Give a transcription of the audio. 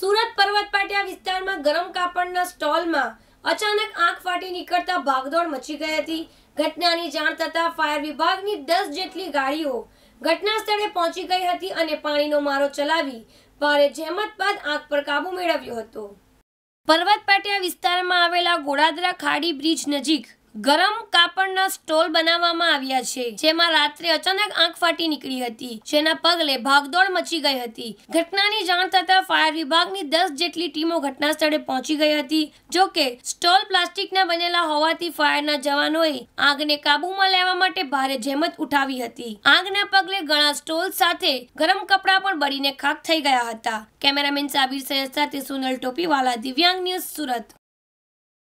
સુરત પર્વત પાટિયા વિસ્તારમાં ગરમ કાપડના સ્ટોલમાં અચાનક આંખ ફાટી નીકળતા ભાગદોડ મચી ગઈ હતી ઘટનાની જાણ થતા ફાયર વિભાગની દસ જેટલી ગાડીઓ ઘટના સ્થળે પહોંચી ગઈ હતી અને પાણીનો મારો ચલાવી ભારે જહેમત બાદ આંખ પર કાબુ મેળવ્યો હતો પર્વત પાટિયા વિસ્તારમાં આવેલા ગોળાદરા ખાડી બ્રિજ નજીક ગરમ કાપડના સ્ટોલ બનાવવામાં આવ્યા છે જેમાં રાત્રે અચાનક આંખ ફાટી નીકળી હતી જેના પગલે ભાગદોડ મચી ગઈ હતી ઘટનાની જાણ થતાં ફાયર વિભાગની દસ જેટલી ટીમો ઘટના સ્થળે પહોંચી ગઈ હતી જો કે સ્ટોલ પ્લાસ્ટિકના બનેલા હોવાથી ફાયરના જવાનોએ આગને કાબૂમાં લેવા માટે ભારે જેમત ઉઠાવી હતી આગના પગલે ઘણા સ્ટોલ સાથે ગરમ કપડાં પણ બળીને ખાક થઈ ગયા હતા કેમેરામેન સાબિર સૈયદ સાથે સુનલ ટોપીવાલા દિવ્યાંગ ન્યૂઝ સુરત